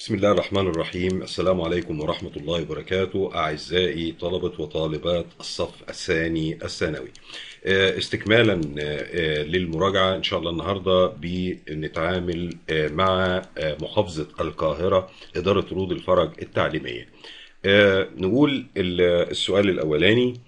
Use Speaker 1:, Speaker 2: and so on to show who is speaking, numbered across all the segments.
Speaker 1: بسم الله الرحمن الرحيم السلام عليكم ورحمة الله وبركاته أعزائي طلبة وطالبات الصف الثاني الثانوي آه، استكمالا آه، آه، للمراجعة إن شاء الله النهاردة بنتعامل مع محافظة القاهرة إدارة رود الفرج التعليمية نقول السؤال الأولاني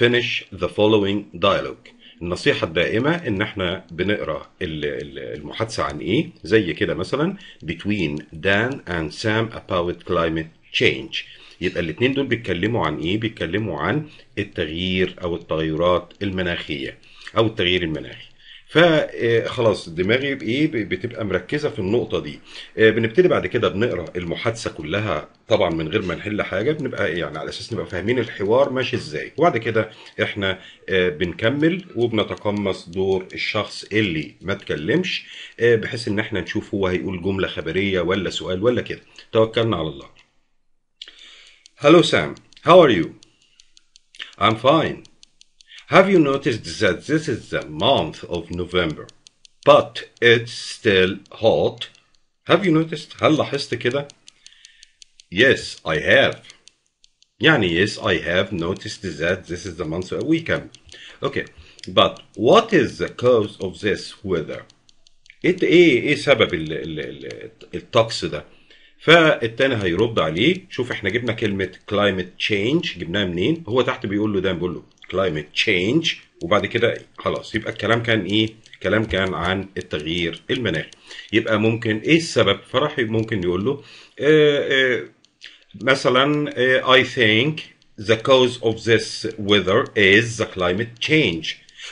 Speaker 1: Finish the following dialogue النصيحه الدائمه ان احنا بنقرا المحادثه عن ايه زي كده مثلا between Dan and Sam about climate change يبقى الاتنين دول بيتكلموا عن ايه بيتكلموا عن التغيير او التغيرات المناخيه او التغيير المناخي فخلاص آه، دماغي ايه بتبقى مركزه في النقطه دي آه، بنبتدي بعد كده بنقرا المحادثه كلها طبعا من غير ما نحل حاجه بنبقى إيه؟ يعني على اساس نبقى فاهمين الحوار ماشي ازاي وبعد كده احنا آه، بنكمل وبنتقمص دور الشخص اللي ما اتكلمش بحيث ان احنا نشوف هو هيقول جمله خبريه ولا سؤال ولا كده توكلنا على الله هلو سام هاو ار يو I'm fine. Have you noticed that this is the month of November but it's still hot? Have you noticed؟ هل لاحظت كده؟ Yes, I have. يعني yes, I have noticed that this is the month of weekend. Okay, but what is the cause of this weather? It, ايه ايه سبب ال ال الطقس ده؟ فالتاني هيرد عليه شوف احنا جبنا كلمة climate change جبناها منين؟ هو تحت بيقول له ده بيقول له climate change وبعد كده خلاص يبقى الكلام كان ايه الكلام كان عن التغيير المناخي يبقى ممكن ايه السبب فراح ممكن يقول له آه آه مثلا اي آه، I think the cause of this weather is كلايمت climate change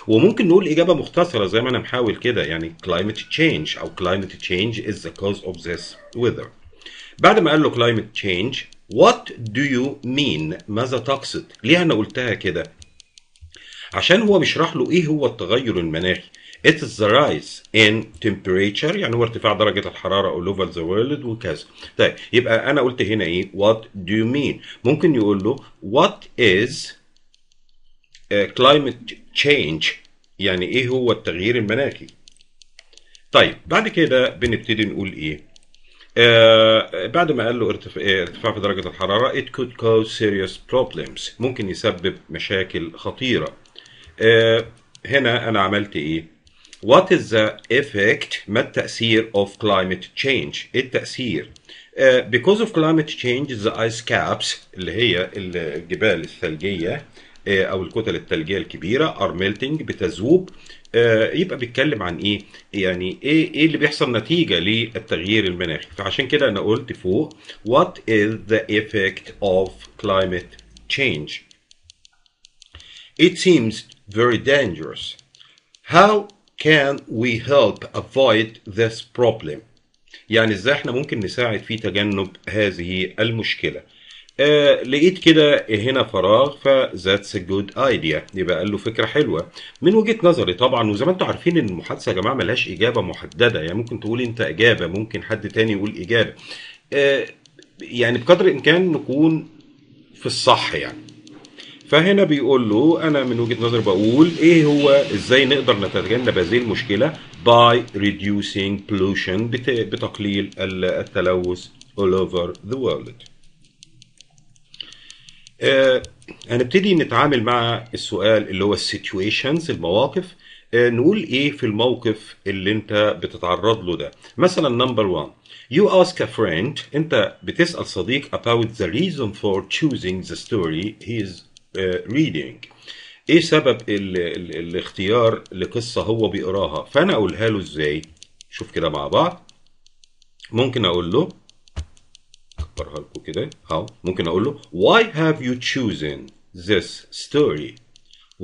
Speaker 1: وممكن نقول إجابة مختصرة زي ما أنا محاول كده يعني climate change أو climate change is the cause of this weather بعد ما قال له climate change what do you mean ماذا تقصد ليه أنا قلتها كده عشان هو بيشرح له ايه هو التغير المناخي It is the rise in temperature يعني هو ارتفاع درجة الحرارة all over the world وكذا. طيب يبقى أنا قلت هنا إيه؟ What do you mean؟ ممكن يقول له What is climate change؟ يعني إيه هو التغيير المناخي؟ طيب بعد كده بنبتدي نقول إيه؟ آه بعد ما قال له آه، ارتفاع في درجة الحرارة it could cause serious problems ممكن يسبب مشاكل خطيرة آه، هنا انا عملت ايه What is the effect ما التأثير of climate change التأثير Uh, because of climate change the ice caps اللي هي الجبال الثلجيه آه، او الكتل الثلجيه الكبيره are melting بتذوب يبقى بيتكلم عن ايه يعني ايه ايه اللي بيحصل نتيجه للتغيير المناخي فعشان كده انا قلت فوق what is the effect of climate change it seems very dangerous. How can we help avoid this problem? يعني ازاي احنا ممكن نساعد في تجنب هذه المشكله؟ آه لقيت كده هنا فراغ فذاتس جود ايديا يبقى قال له فكره حلوه من وجهه نظري طبعا وزي ما انتم عارفين ان المحادثه يا جماعه ملهاش اجابه محدده يعني ممكن تقول انت اجابه ممكن حد تاني يقول اجابه آه يعني بقدر الامكان نكون في الصح يعني فهنا بيقول له انا من وجهه نظري بقول ايه هو ازاي نقدر نتجنب هذه المشكله باي reducing pollution بتقليل التلوث all over the world آه هنبتدي نتعامل مع السؤال اللي هو السيتويشنز المواقف آه نقول ايه في الموقف اللي انت بتتعرض له ده مثلا نمبر 1 You ask a friend انت بتسأل صديق about the reason for choosing the story he is آه، reading ايه سبب الـ الـ الاختيار لقصه هو بيقراها فانا اقولها له ازاي شوف كده مع بعض ممكن اقول له اكبرها لكم كده اهو ممكن اقول له why have you chosen this story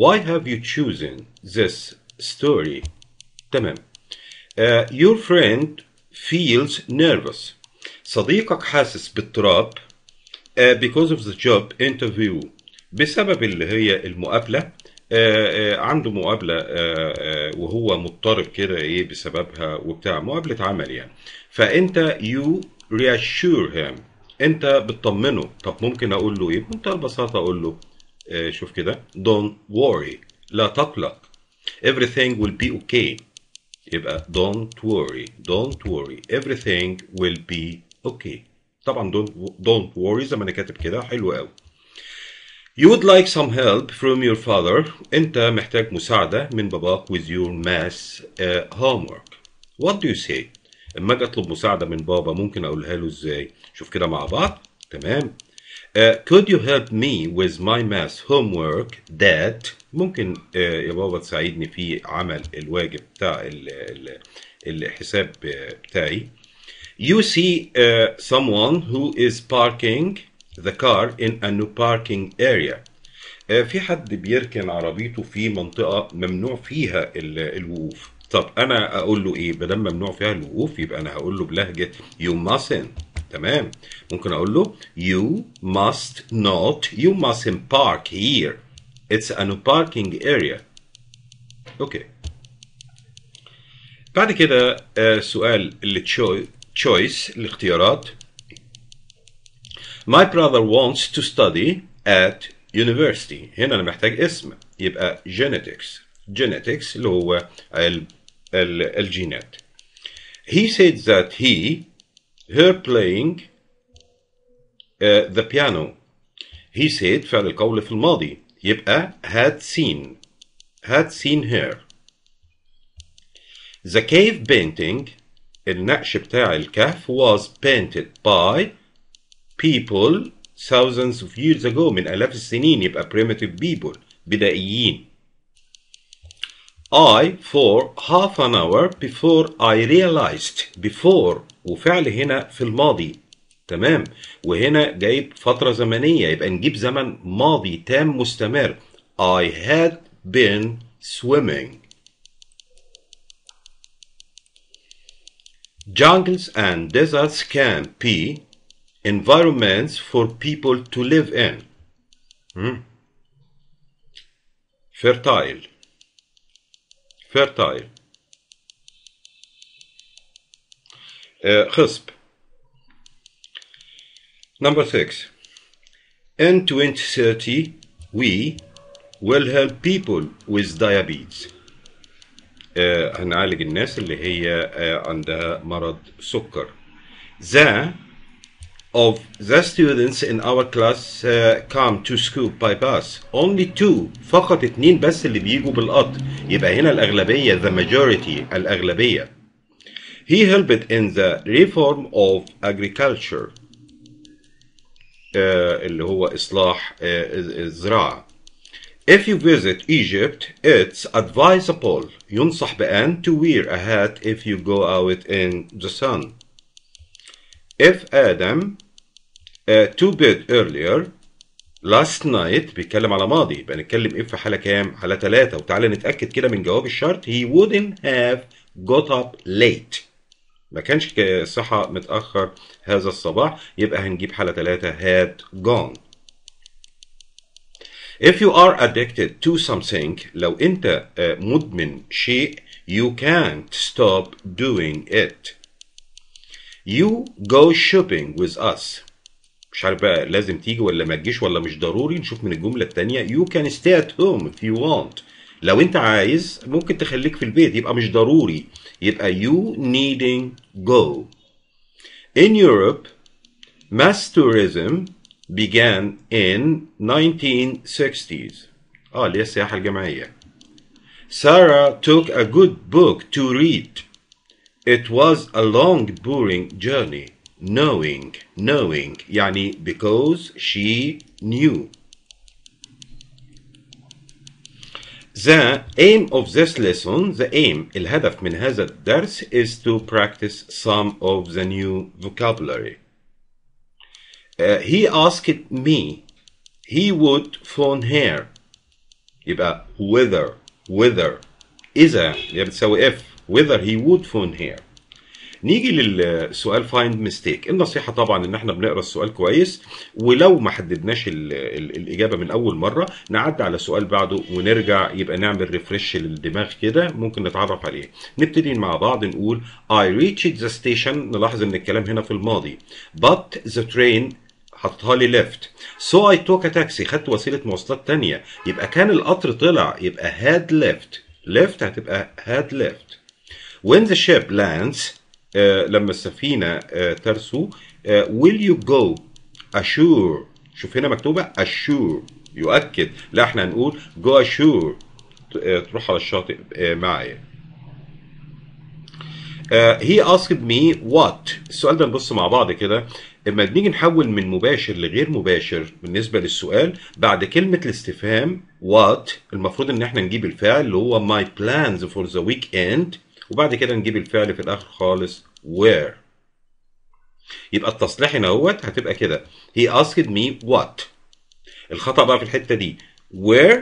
Speaker 1: why have you chosen this story تمام uh, your friend feels nervous صديقك حاسس باضطراب uh, آه، because of the job interview بسبب اللي هي المقابله آه، آه، عنده مقابله آه، وهو مضطرب كده ايه بسببها وبتاع مقابله عمل يعني فانت يو reassure him انت بتطمنه طب ممكن اقول له ايه بمنتهى البساطه اقول له شوف كده don't worry لا تقلق everything will be okay يبقى don't worry don't worry everything will be okay طبعا دونت don't worry زي ما انا كاتب كده حلو قوي You would like some help from your father. أنت محتاج مساعدة من باباك with your math uh, homework. What do you say? اما اجي اطلب مساعدة من بابا ممكن اقولها له ازاي؟ شوف كده مع بعض تمام؟ uh, could you help me with my math homework that ممكن uh, يا بابا تساعدني في عمل الواجب بتاع ال ال الحساب بتاعي. You see uh, someone who is parking the car in a no parking area آه، في حد بيركن عربيته في منطقة ممنوع فيها الوقوف طب انا اقول له ايه بدل ممنوع فيها الوقوف يبقى انا هقول له بلهجه you mustn't تمام ممكن اقول له you must not you mustn't park here it's a new parking area اوكي بعد كده السؤال آه، اللي تشويس الاختيارات My brother wants to study at university هنا أنا محتاج اسم يبقى genetics genetics اللي هو ال ال الجينات he said that he her playing uh, the piano he said فعل القول في الماضي يبقى had seen had seen her the cave painting النقش بتاع الكهف was painted by people thousands of years ago من آلاف السنين يبقى primitive people بدائيين I for half an hour before I realized before وفعل هنا في الماضي تمام وهنا جايب فترة زمنية يبقى نجيب زمن ماضي تام مستمر I had been swimming Jungles and deserts can be environments for people to live in. Hmm. Fertile. Fertile. Uh, Number six. In 2030, we will help people with diabetes. Uh, هنعالج الناس اللي هي uh, عندها مرض سكر. The of the students in our class uh, come to school by bus only two فقط اتنين بس اللي بيجوا بالقط. يبقى هنا الأغلبية the majority الأغلبية he helped in the reform of agriculture uh, اللي هو إصلاح uh, الزراعة If you visit Egypt, it's advisable ينصح بأن to wear a hat if you go out in the sun. If Adam Uh, to bed earlier last night بيتكلم على ماضي يبقى نتكلم إيه في حاله كام على ثلاثة وتعالى نتاكد كده من جواب الشرط he wouldn't have got up late ما كانش صحى متاخر هذا الصباح يبقى هنجيب حاله ثلاثة had gone If you are addicted to something لو انت uh, مدمن شيء you can't stop doing it You go shopping with us مش عارف بقى لازم تيجي ولا ما تجيش ولا مش ضروري نشوف من الجمله الثانيه يو كان ستي ات هوم if you want لو انت عايز ممكن تخليك في البيت يبقى مش ضروري يبقى you needing go in Europe mass tourism began in 1960s اه اللي هي السياحه الجماعيه سارة took a good book to read. It was a long, boring journey. knowing knowing yani because she knew The aim of this lesson, the aim, الهدف من هذا الدرس is to practice some of the new vocabulary. Uh, he asked me, he would phone her. يبقى whether, whether, إذا, a so if, whether he would phone her. نيجي للسؤال فايند ميستيك النصيحه طبعا ان احنا بنقرا السؤال كويس ولو ما حددناش الـ الـ الاجابه من اول مره نعدي على سؤال بعده ونرجع يبقى نعمل ريفرش للدماغ كده ممكن نتعرف عليه نبتدي مع بعض نقول I reached the station نلاحظ ان الكلام هنا في الماضي but the train حطها لي ليفت سو اي توك تاكسي خدت وسيله مواصلات تانية يبقى كان القطر طلع يبقى هاد ليفت ليفت هتبقى هاد ليفت when the ship lands آه، لما السفينه آه، ترسو آه، will you go ashore شوف هنا مكتوبه ashore يؤكد لا احنا هنقول go ashore تروح على الشاطئ معايا هي asked مي وات السؤال ده نبص مع بعض كده اما بنيجي نحول من مباشر لغير مباشر بالنسبه للسؤال بعد كلمه الاستفهام وات المفروض ان احنا نجيب الفعل اللي هو my plans for the weekend وبعد كده نجيب الفعل في الاخر خالص where يبقى التصليح هنا اهوت هتبقى كده he asked me what الخطا بقى في الحته دي where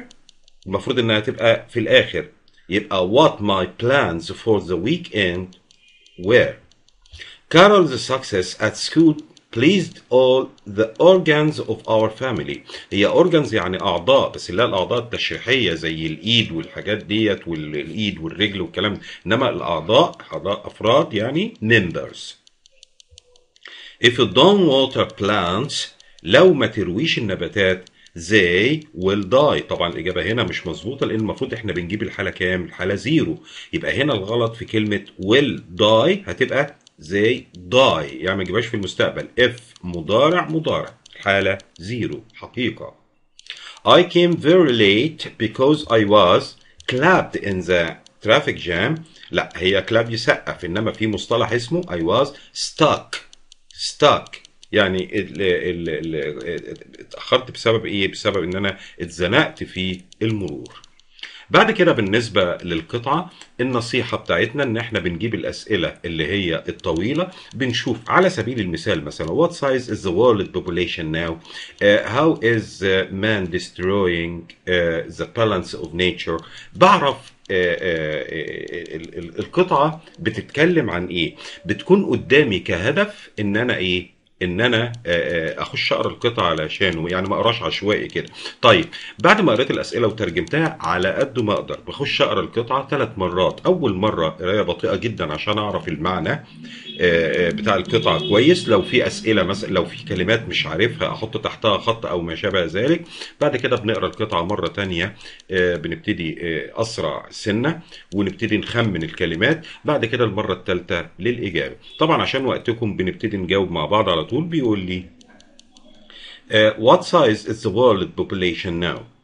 Speaker 1: المفروض انها تبقى في الاخر يبقى what my plans for the weekend were Carol's success at school pleased all the organs of our family هي organs يعني اعضاء بس لا الاعضاء التشريحيه زي الايد والحاجات ديت والايد والرجل والكلام ده انما الاعضاء افراد يعني members if you don't water plants لو ما ترويش النباتات they will die طبعا الاجابه هنا مش مظبوطه لان المفروض احنا بنجيب الحاله كام الحاله زيرو يبقى هنا الغلط في كلمه will die هتبقى زي die يعني ما تجيبهاش في المستقبل اف مضارع مضارع حالة زيرو حقيقة I came very late because I was clapped in the traffic jam لا هي كلاب يسقف انما في مصطلح اسمه I was stuck stuck يعني اتأخرت بسبب ايه؟ بسبب ان انا اتزنقت في المرور بعد كده بالنسبه للقطعه النصيحه بتاعتنا ان احنا بنجيب الاسئله اللي هي الطويله بنشوف على سبيل المثال مثلا وات سايز از ذا world population now هاو از مان destroying ذا بالانس اوف نيتشر بعرف uh, uh, القطعه بتتكلم عن ايه بتكون قدامي كهدف ان انا ايه ان انا اخش اقرا القطع علشانه يعني ما اقراش عشوائي كده طيب بعد ما قريت الاسئله وترجمتها على قد ما اقدر بخش اقرا القطعه ثلاث مرات اول مره قرايه بطيئه جدا عشان اعرف المعنى بتاع القطعه كويس لو في اسئله مثلا لو في كلمات مش عارفها احط تحتها خط او ما شابه ذلك بعد كده بنقرا القطعه مره ثانيه آه، بنبتدي آه، اسرع سنه ونبتدي نخمن الكلمات بعد كده المره الثالثه للاجابه طبعا عشان وقتكم بنبتدي نجاوب مع بعض على طول بيقول لي uh, what size is the world population now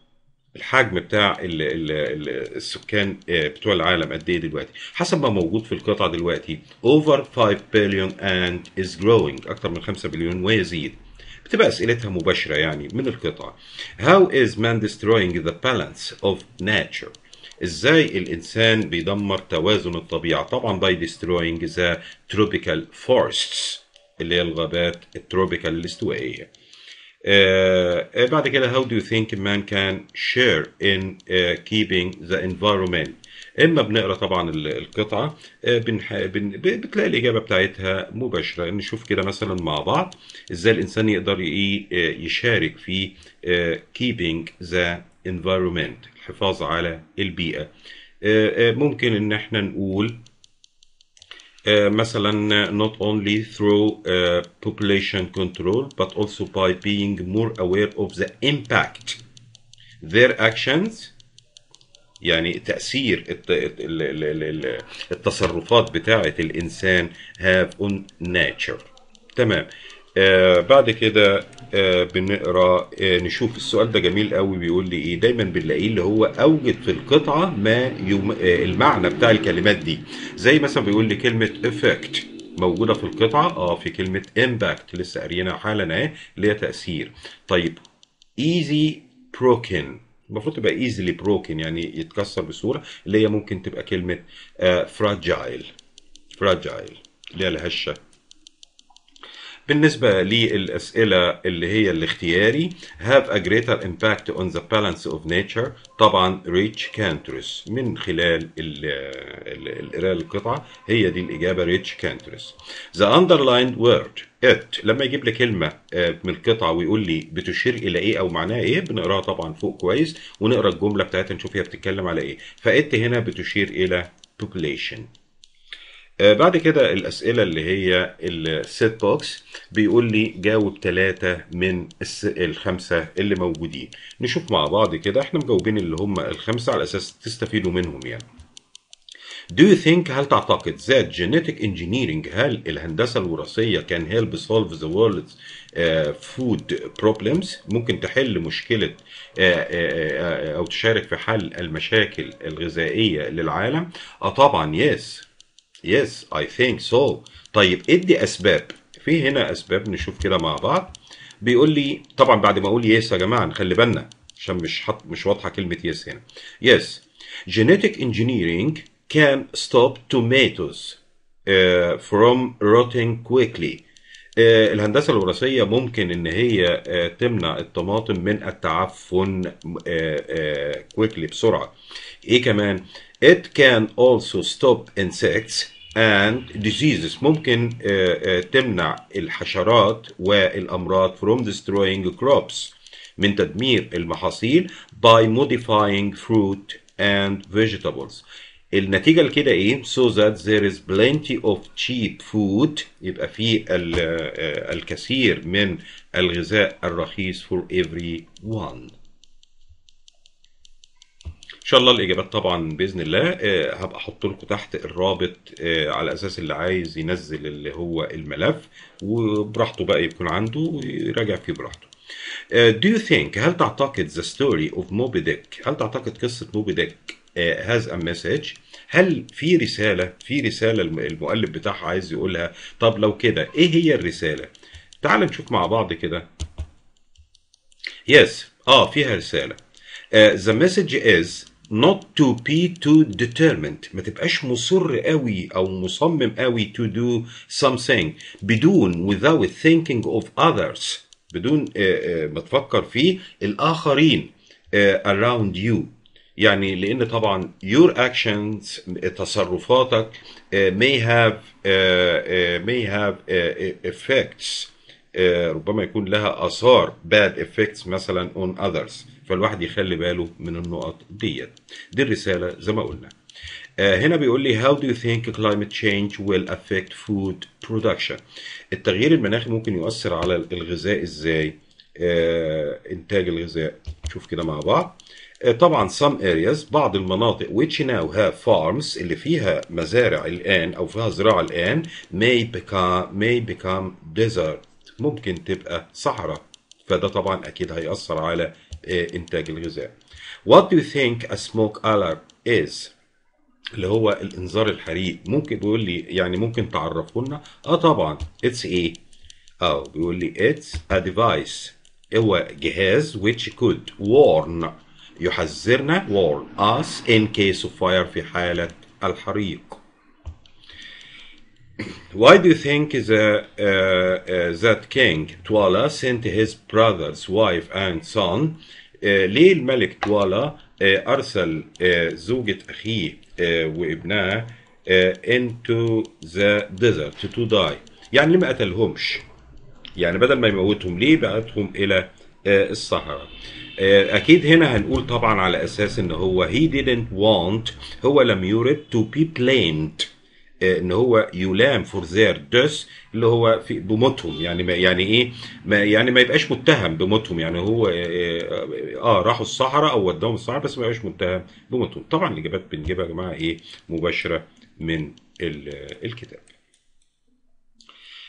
Speaker 1: الحجم بتاع الـ الـ الـ السكان آه، بتوع العالم قد ايه دلوقتي حسب ما موجود في القطع دلوقتي over 5 billion and is growing اكتر من 5 بليون ويزيد بتبقى اسئلتها مباشره يعني من القطع how is man destroying the balance of nature ازاي الانسان بيدمر توازن الطبيعه طبعا by destroying the tropical forests اللي هي الغابات التروبيكال الاستوائيه آه إيه، بعد كده how do you think man can share in uh, keeping the environment اما بنقرا طبعا القطعه آه بنح... بن... بتلاقي الاجابه بتاعتها مباشره نشوف كده مثلا مع بعض ازاي الانسان يقدر ي... آه، يشارك في آه keeping the environment الحفاظ على البيئه آه، ممكن ان احنا نقول مثلا not only through population control but also by being more aware of the impact their actions يعني تأثير التصرفات بتاعة الإنسان have on nature تمام آه بعد كده آه بنقرا آه نشوف السؤال ده جميل قوي بيقول لي ايه دايما بنلاقيه اللي هو اوجد في القطعه ما يم... آه المعنى بتاع الكلمات دي زي مثلا بيقول لي كلمه افكت موجوده في القطعه اه في كلمه امباكت لسه قاريينها حالا اهي اللي هي تاثير طيب ايزي بروكن المفروض تبقى ايزلي بروكن يعني يتكسر بسهوله اللي هي ممكن تبقى كلمه فراجايل آه، فراجايل اللي هي الهشه بالنسبة للأسئلة اللي هي الاختياري have a greater impact on the balance of nature طبعا rich countries من خلال القراءة القطعة هي دي الإجابة rich countries the underlined word it لما يجيب لي كلمه آه، من القطعه ويقول لي بتشير الى ايه او معناها ايه بنقراها طبعا فوق كويس ونقرا الجمله بتاعتها نشوف هي بتتكلم على ايه فات هنا بتشير الى population آه، بعد كده الأسئلة اللي هي السيت بوكس بيقول لي جاوب ثلاثة من الخمسة اللي موجودين نشوف مع بعض كده احنا مجاوبين اللي هم الخمسة على أساس تستفيدوا منهم يعني Do you think هل تعتقد that genetic engineering هل الهندسة الوراثية can help solve the world's uh, food problems ممكن تحل مشكلة uh, uh, أو تشارك في حل المشاكل الغذائية للعالم؟ اه طبعا يس yes. yes I think so طيب ادي اسباب في هنا اسباب نشوف كده مع بعض بيقول لي طبعا بعد ما اقول يس يا جماعه نخلي بالنا عشان مش حط مش واضحه كلمه يس هنا يس جينيتك انجينيرينج كان ستوب توماتوز فروم روتينج كويكلي الهندسه الوراثيه ممكن ان هي uh, تمنع الطماطم من التعفن كويكلي uh, uh, بسرعه ايه كمان It can also stop insects and diseases ممكن تمنع الحشرات والأمراض from destroying crops من تدمير المحاصيل by modifying fruit and vegetables النتيجة لكده ايه؟ So that there is plenty of cheap food يبقى في الكثير من الغذاء الرخيص for everyone ان شاء الله الاجابات طبعا باذن الله آه، هبقى احط لكم تحت الرابط آه، على اساس اللي عايز ينزل اللي هو الملف وبراحته بقى يكون عنده ويراجع فيه براحته آه، Do you think هل تعتقد the story of Moby Dick هل تعتقد قصة موبي ديك has a message هل في رسالة في رسالة المؤلف بتاعها عايز يقولها طب لو كده ايه هي الرسالة تعال نشوف مع بعض كده Yes اه فيها رسالة Uh, the message is not to be too determined ما تبقاش مصر قوي او مصمم قوي to do something بدون without thinking of others بدون ما تفكر في الاخرين around you يعني لان طبعا your actions تصرفاتك may have may have effects ربما يكون لها اثار bad effects مثلا on others فالواحد يخلي باله من النقط ديت دي الرسالة زي ما قلنا آه، هنا بيقول لي how do you think climate change will affect food production التغيير المناخي ممكن يؤثر على الغذاء ازاي آه، انتاج الغذاء شوف كده مع بعض آه، طبعا some areas بعض المناطق which now have farms اللي فيها مزارع الآن أو فيها زراعة الآن may become, may become desert ممكن تبقى صحراء فده طبعا أكيد هيأثر على آه، إنتاج الغذاء. What do you think a smoke alarm is؟ اللي هو الإنذار الحريق ممكن بيقول لي يعني ممكن تعرفه لنا؟ آه طبعا اتس إيه؟ آه بيقول لي اتس ا ديفايس هو جهاز which could warn يحذرنا warn us in case of fire في حالة الحريق. Why do you think the, uh, uh, that King Twala sent his brothers, wife and son? Uh, ليه الملك توالا أرسل زوجة أخيه وابنها into the desert to die يعني ليه ما قتلهمش يعني بدل ما يموتهم ليه بعتهم إلى uh, الصحراء uh, اكيد هنا هنقول طبعا على اساس ان هو he didn't want هو لم يرد to be blamed آه، ان هو يلام فور ذير دوس اللي هو في بموتهم يعني ما يعني ايه ما يعني ما يبقاش متهم بموتهم يعني هو اه, آه،, آه، راحوا الصحراء او وداهم الصحراء بس ما يبقاش متهم بموتهم طبعا الاجابات بنجيبها يا جماعه ايه مباشره من الكتاب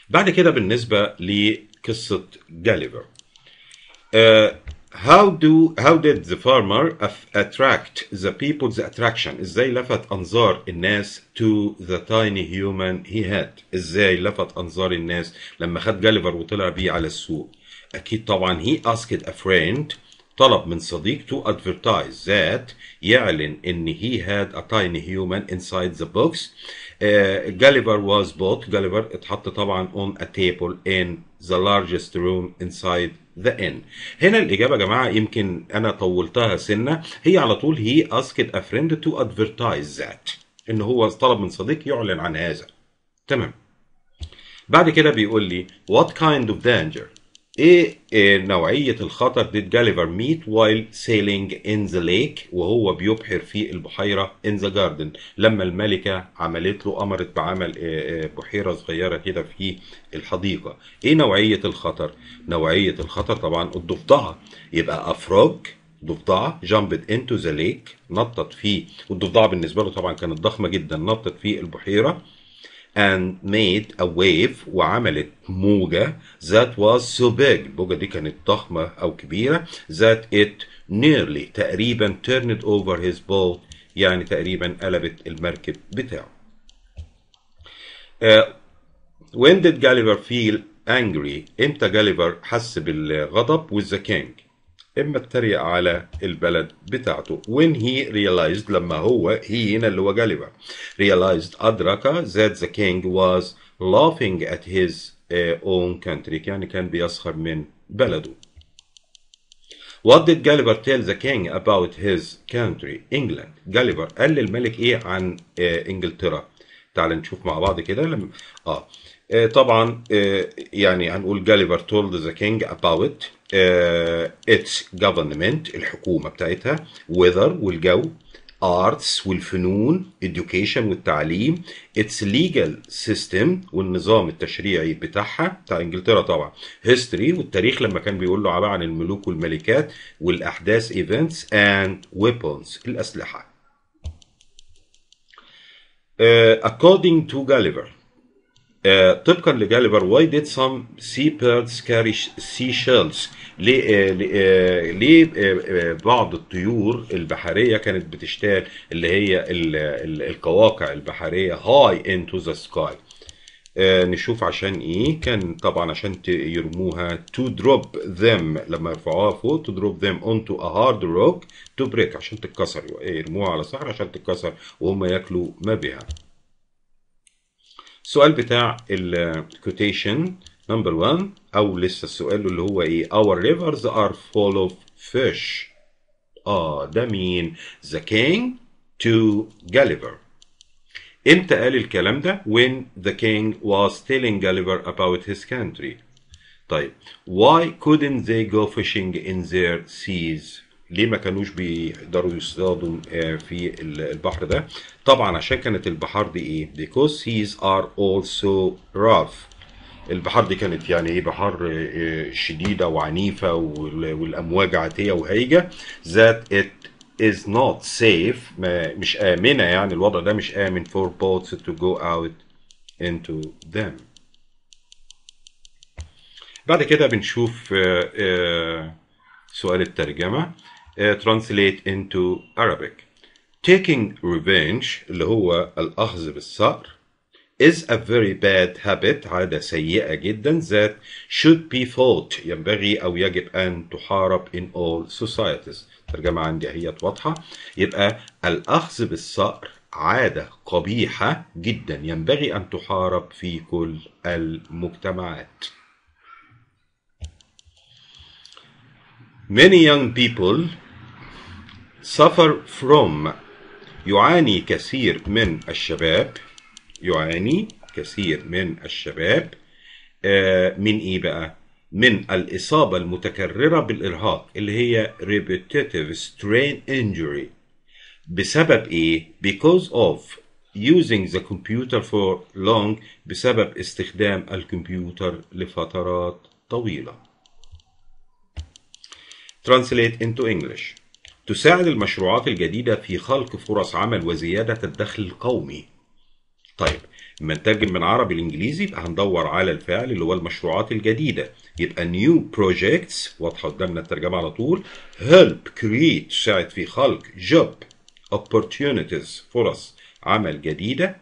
Speaker 1: بعد كده بالنسبه لقصه جاليفر آه how do how did the farmer attract the people's attraction ازاي لفت انظار الناس to the tiny human he had ازاي لفت انظار الناس لما خد جاليفر وطلع بيه على السوق اكيد طبعا he asked a friend طلب من صديق to advertise that يعلن ان he had a tiny human inside the box جاليفر uh, was bought Gulliver اتحط طبعا on a table in the largest room inside ذا ان هنا الاجابه يا جماعه يمكن انا طولتها سنه هي على طول هي اسكت ا فريند تو ادفرتايز ذات ان هو طلب من صديق يعلن عن هذا تمام بعد كده بيقول لي what kind of danger إيه،, ايه, نوعية الخطر did Gulliver meet while sailing in the lake وهو بيبحر في البحيرة in the garden لما الملكة عملت له أمرت بعمل إيه، إيه، بحيرة صغيرة كده في الحديقة ايه نوعية الخطر نوعية الخطر طبعا الضفدعة يبقى أفراج ضفدعة جامبت انتو ذا ليك نطت فيه والضفدعة بالنسبة له طبعا كانت ضخمة جدا نطت في البحيرة and made a wave وعملت موجة that was so big الموجة دي كانت ضخمة أو كبيرة that it nearly تقريبا turned over his boat يعني تقريبا قلبت المركب بتاعه uh, when did Gulliver feel angry امتى Gulliver حس بالغضب with the king اما اتريق على البلد بتاعته when he realized لما هو he هنا اللي هو جالبا realized أدرك that the king was laughing at his uh, own country يعني كان بيسخر من بلده What did Gulliver tell the king about his country England Gulliver قال للملك ايه عن uh, انجلترا تعال نشوف مع بعض كده لما اه, آه طبعا آه يعني هنقول Gulliver told the king about اتس uh, جفرمنت الحكومه بتاعتها وذر والجو ارتس والفنون education والتعليم اتس legal سيستم والنظام التشريعي بتاعها بتاع انجلترا طبعا هيستوري والتاريخ لما كان بيقول له عن الملوك والملكات والاحداث ايفنتس اند ويبونز الاسلحه uh, according to Gulliver آه، طبقا ديد سام سي بيردز كاري سي شيلز ليه آه، آه، ليه بعض الطيور البحريه كانت بتشتال اللي هي القواقع البحريه هاي انتو ذا سكاي نشوف عشان ايه كان طبعا عشان يرموها تو دروب ذم لما يرفعوها فوق تو دروب them اونتو ا هارد روك تو بريك عشان تتكسر يرموها على صخر عشان تتكسر وهم ياكلوا ما بها السؤال بتاع quotation number 1 او لسه السؤال اللي هو ايه our rivers are full of fish اه ده مين the king to Gulliver امتى قال الكلام ده when the king was telling Gulliver about his country طيب why couldn't they go fishing in their seas ليه ما كانوش بيقدروا يصطادوا في البحر ده طبعا عشان كانت البحار دي ايه because seas are also rough البحار دي كانت يعني ايه بحار آه، آه، شديدة وعنيفة والأمواج عاتية وهايجة that it is not safe مش آمنة يعني الوضع ده مش آمن for boats to go out into them بعد كده بنشوف آه، سؤال الترجمة translate into Arabic taking revenge اللي هو الأخذ بالثأر is a very bad habit عادة سيئة جدا that should be fought ينبغي أو يجب أن تحارب in all societies الترجمة عندي هي واضحة يبقى الأخذ بالثأر عادة قبيحة جدا ينبغي أن تحارب في كل المجتمعات Many young people suffer from يعاني كثير من الشباب يعاني كثير من الشباب آه، من ايه بقى؟ من الإصابة المتكررة بالإرهاق اللي هي repetitive strain injury بسبب إيه؟ because of using the computer for long بسبب استخدام الكمبيوتر لفترات طويلة. Translate into English تساعد المشروعات الجديدة في خلق فرص عمل وزيادة الدخل القومي طيب لما نترجم من عربي لانجليزي يبقى هندور على الفعل اللي هو المشروعات الجديده يبقى نيو بروجيكتس واضحه قدامنا الترجمه على طول هيلب كريت تساعد في خلق جوب opportunities فرص عمل جديده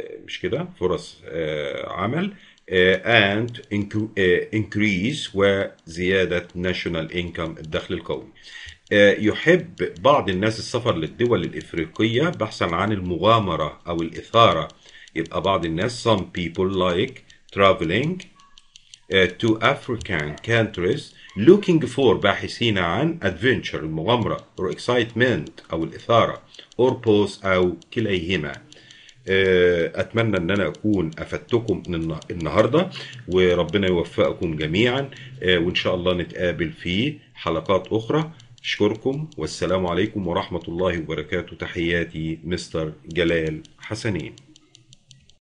Speaker 1: آه، مش كده فرص آه، عمل and increase وزيادة national income الدخل القومي يحب بعض الناس السفر للدول الإفريقية بحثا عن المغامرة أو الإثارة يبقى بعض الناس some people like traveling to African countries looking for باحثين عن adventure المغامرة or excitement أو الإثارة or both أو كليهما آه، اتمنى ان انا اكون افدتكم النهارده وربنا يوفقكم جميعا آه، وان شاء الله نتقابل في حلقات اخرى اشكركم والسلام عليكم ورحمه الله وبركاته تحياتي مستر جلال حسنين